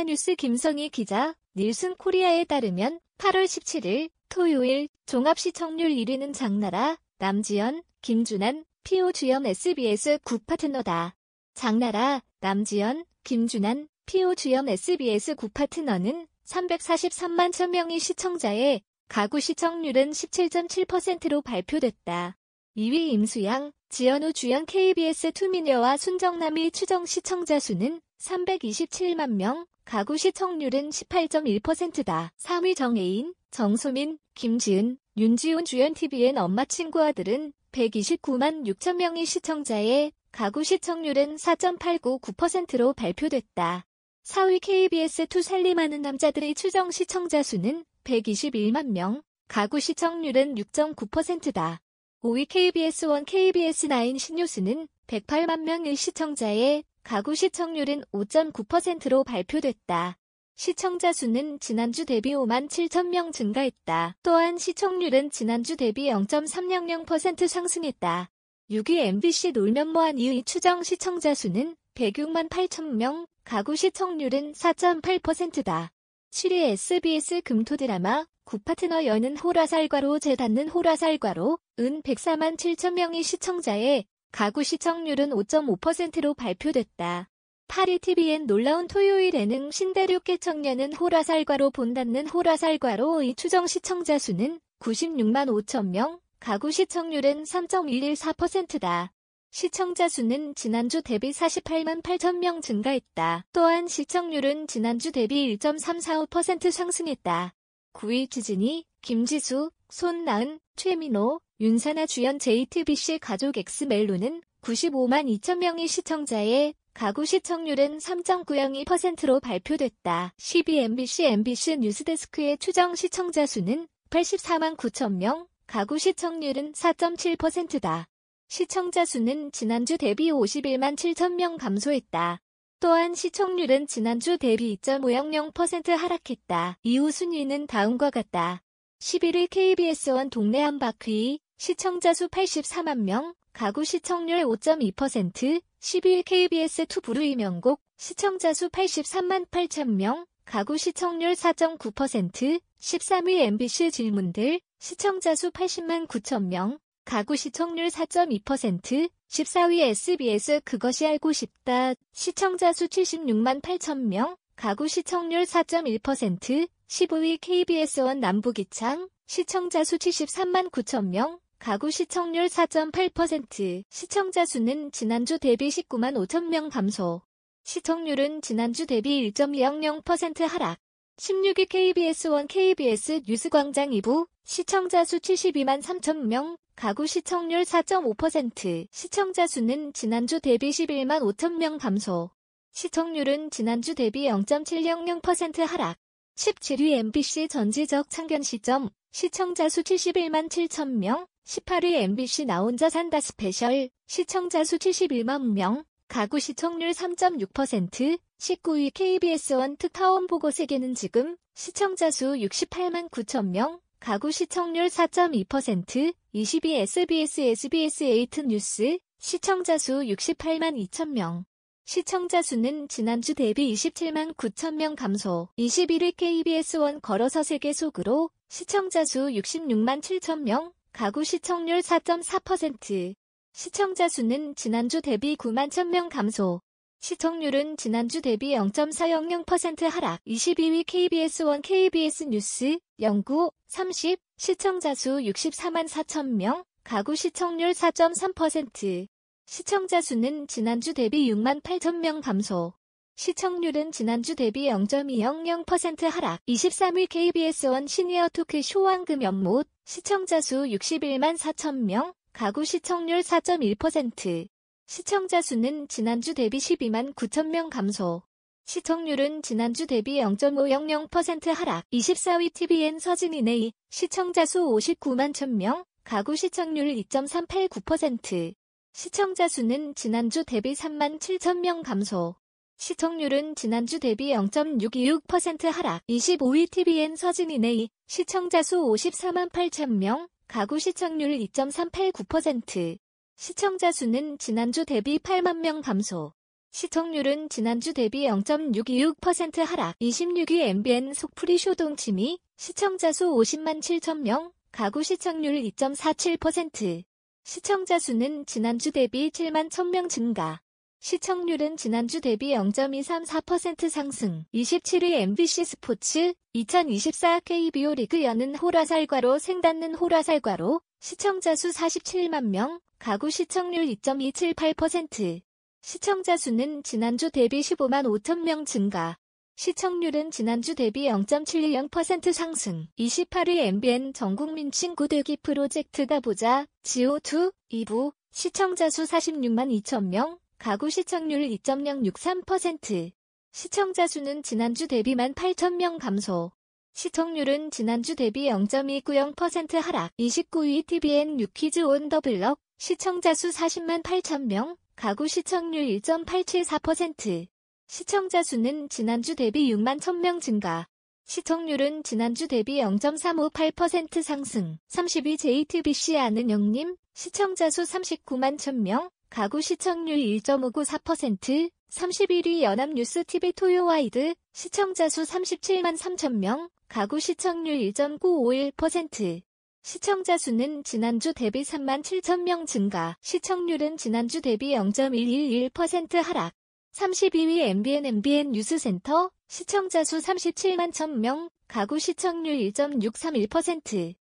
한국아뉴스 김성희 기자, 닐슨 코리아에 따르면 8월 17일 토요일 종합시청률 1위는 장나라, 남지연, 김준환, p o 주연 SBS 구파트너다 장나라, 남지연, 김준환, p o 주연 SBS 구파트너는 343만 1000명이 시청자에 가구 시청률은 17.7%로 발표됐다. 2위 임수양, 지연우 주연 KBS 투미녀와 순정남이 추정 시청자 수는 327만 명, 가구 시청률은 18.1%다. 3위 정혜인, 정소민, 김지은, 윤지훈 주연 TVN 엄마 친구 아들은 129만 6천 명의 시청자의 가구 시청률은 4.899%로 발표됐다. 4위 KBS 투 살림하는 남자들의 추정 시청자 수는 121만 명, 가구 시청률은 6.9%다. 5위 KBS1 KBS9 신유수는 108만 명의 시청자의 가구 시청률은 5.9%로 발표됐다. 시청자 수는 지난주 대비 5만 7천 명 증가했다. 또한 시청률은 지난주 대비 0.300% 상승했다. 6위 MBC 놀면 뭐한 2위 추정 시청자 수는 106만 8천 명, 가구 시청률은 4.8%다. 7위 SBS 금토 드라마 구파트너 여는 호라살과로 재닿는 호라살과로 은 104만 7천 명이 시청자의 가구 시청률은 5.5%로 발표됐다. 8일 t v n 놀라운 토요일에는 신대륙계 청년은 호라살과로 본닫는 호라살과로의 추정 시청자 수는 96만 5천 명, 가구 시청률은 3.114%다. 시청자 수는 지난주 대비 48만 8천 명 증가했다. 또한 시청률은 지난주 대비 1.345% 상승했다. 9일지진이 김지수, 손나은, 최민호, 윤사나 주연 JTBC 가족 엑스멜로는 95만 2천 명이 시청자에 가구 시청률은 3.902%로 발표됐다. 12 MBC MBC 뉴스데스크의 추정 시청자 수는 84만 9천 명, 가구 시청률은 4.7%다. 시청자 수는 지난주 대비 51만 7천 명 감소했다. 또한 시청률은 지난주 대비 2.500% 하락했다. 이후 순위는 다음과 같다. 11위 KBS1 동네 한 바퀴, 시청자 수 84만 명, 가구 시청률 5.2%, 1 1 KBS 투 부르이 명곡, 시청자 수 83만 8천 명, 가구 시청률 4.9%, 13위 MBC 질문들, 시청자 수 80만 9천 명, 가구 시청률 4.2%, 14위 SBS 그것이 알고 싶다, 시청자 수 76만 8천 명, 가구 시청률 4.1%, 15위 KBS 원 남부기창, 시청자 수 73만 9천 명, 가구 시청률 4.8%, 시청자 수는 지난주 대비 19만 5천 명 감소, 시청률은 지난주 대비 1.0% 하락. 1 6위 KBS1 KBS 뉴스광장 2부 시청자 수 72만 3천 명, 가구 시청률 4.5%, 시청자 수는 지난주 대비 11만 5천 명 감소, 시청률은 지난주 대비 0.700% 하락. 17위 MBC 전지적 참견 시점, 시청자 수 71만 7천 명, 18일 MBC 나 혼자 산다 스페셜 시청자 수 71만 명, 가구 시청률 3.6%, 19위 KBS1 특파원 보고 세계는 지금 시청자 수 68만 9천 명, 가구 시청률 4.2%, 22 SBS SBS 에이트 뉴스 시청자 수 68만 2천 명. 시청자 수는 지난주 대비 27만 9천 명 감소, 21위 KBS1 걸어서 세계 속으로 시청자 수 66만 7천 명, 가구 시청률 4.4%, 시청자 수는 지난주 대비 9만 1000명 감소, 시청률은 지난주 대비 0.400% 하락 22위 KBS1 KBS 뉴스 영구 30 시청자 수 64만 4 0 0 0명 가구 시청률 4.3% 시청자 수는 지난주 대비 6만 8 0 0 0명 감소 시청률은 지난주 대비 0.200% 하락 23일 KBS1 시니어 토크쇼 황금 연못 시청자 수 61만 4천명 가구 시청률 4.1% 시청자 수는 지난주 대비 12만 9천명 감소 시청률은 지난주 대비 0.500% 하락 24위 TVN 서진이네 시청자 수 59만 1 0명 가구 시청률 2.389% 시청자 수는 지난주 대비 3만 7천명 감소 시청률은 지난주 대비 0.626% 하락 25위 TVN 서진이네 시청자 수 54만 8천 명 가구 시청률 2.389% 시청자 수는 지난주 대비 8만 명 감소 시청률은 지난주 대비 0.626% 하락 26위 MBN 속풀이 쇼동 치미 시청자 수 50만 7천 명 가구 시청률 2.47% 시청자 수는 지난주 대비 7만 1명 증가 시청률은 지난주 대비 0.234% 상승. 27위 MBC 스포츠 2024 KBO 리그 여는 호라살과로 생닫는 호라살과로 시청자 수 47만 명, 가구 시청률 2.278%. 시청자 수는 지난주 대비 15만 5천 명 증가. 시청률은 지난주 대비 0.710% 상승. 28위 MBN 전국민 친구 되기 프로젝트가 보자. GO2 2부 시청자 수 46만 2천 명, 가구 시청률 2.063%, 시청자 수는 지난주 대비1 8,000명 감소, 시청률은 지난주 대비 0.290% 하락, 29위 TVN 6퀴즈온더 블럭, 시청자 수 40만 8,000명, 가구 시청률 1.874%, 시청자 수는 지난주 대비 6만 1,000명 증가, 시청률은 지난주 대비 0.358% 상승, 32 JTBC 아는 영님, 시청자 수 39만 1000명, 가구 시청률 1.594%, 31위 연합뉴스 TV 토요와이드, 시청자 수 37만 3천 명, 가구 시청률 1.951%. 시청자 수는 지난주 대비 3만 7천 명 증가, 시청률은 지난주 대비 0.111% 하락. 32위 MBN MBN 뉴스센터, 시청자 수 37만 1천 명, 가구 시청률 1.631%.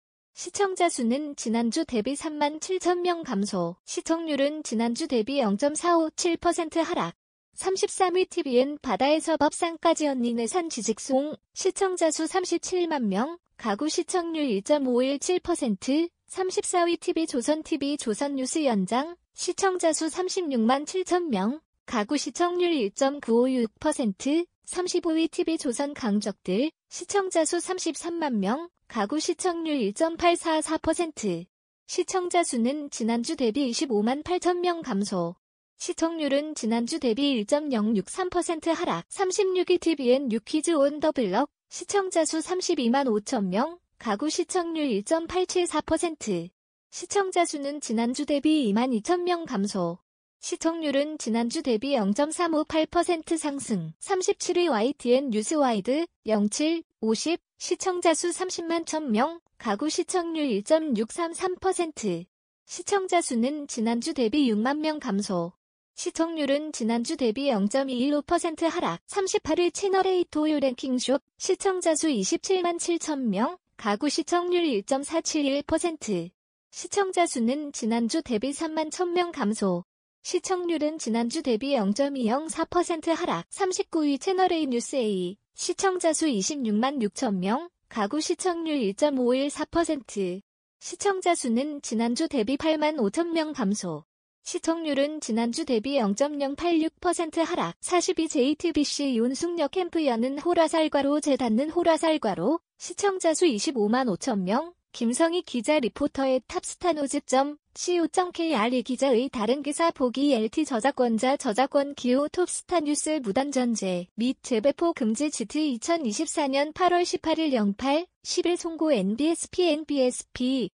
시청자 수는 지난주 대비 3만 7천 명 감소, 시청률은 지난주 대비 0.457% 하락. 33위 TVN 바다에서 법상까지 언니네산 지직송, 시청자 수 37만 명, 가구 시청률 1.517%, 34위 TV 조선TV 조선뉴스 연장, 시청자 수 36만 7천 명, 가구 시청률 1.956%, 35위 TV조선 강적들, 시청자 수 33만 명, 가구 시청률 1.844%, 시청자 수는 지난주 대비 25만 8천 명 감소, 시청률은 지난주 대비 1.063% 하락, 36위 TVN 뉴퀴즈 온 더 블럭, 시청자 수 32만 5천 명, 가구 시청률 1.874%, 시청자 수는 지난주 대비 2만 2천 명 감소, 시청률은 지난주 대비 0.358% 상승, 37위 YTN 뉴스와이드 07, 50, 시청자 수 30만 1000명, 가구 시청률 1.633%, 시청자 수는 지난주 대비 6만 명 감소, 시청률은 지난주 대비 0.215% 하락, 38일 채널A 토요 랭킹쇼, 시청자 수 27만 7천명, 가구 시청률 1.471%, 시청자 수는 지난주 대비 3만 1000명 감소, 시청률은 지난주 대비 0.204% 하락 39위 채널A 뉴스A 시청자 수 26만 6천 명 가구 시청률 1.514% 시청자 수는 지난주 대비 8만 5천 명 감소 시청률은 지난주 대비 0.086% 하락 42JTBC 윤숙녀 캠프 여는 호라살과로 재닫는 호라살과로 시청자 수 25만 5천 명 김성희 기자 리포터의 탑스타 노즈점 co.kr 이 기자의 다른 기사 보기 LT 저작권자 저작권 기호 톱스타 뉴스 무단전제 및 재배포 금지 GT 2024년 8월 18일 08 10일 송고 NBSP NBSP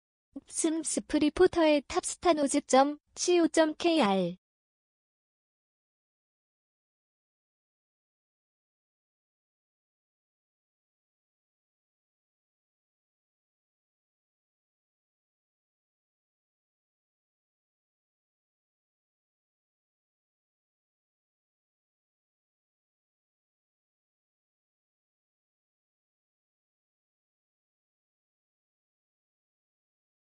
승스프리포터의 탑스타노즈.co.kr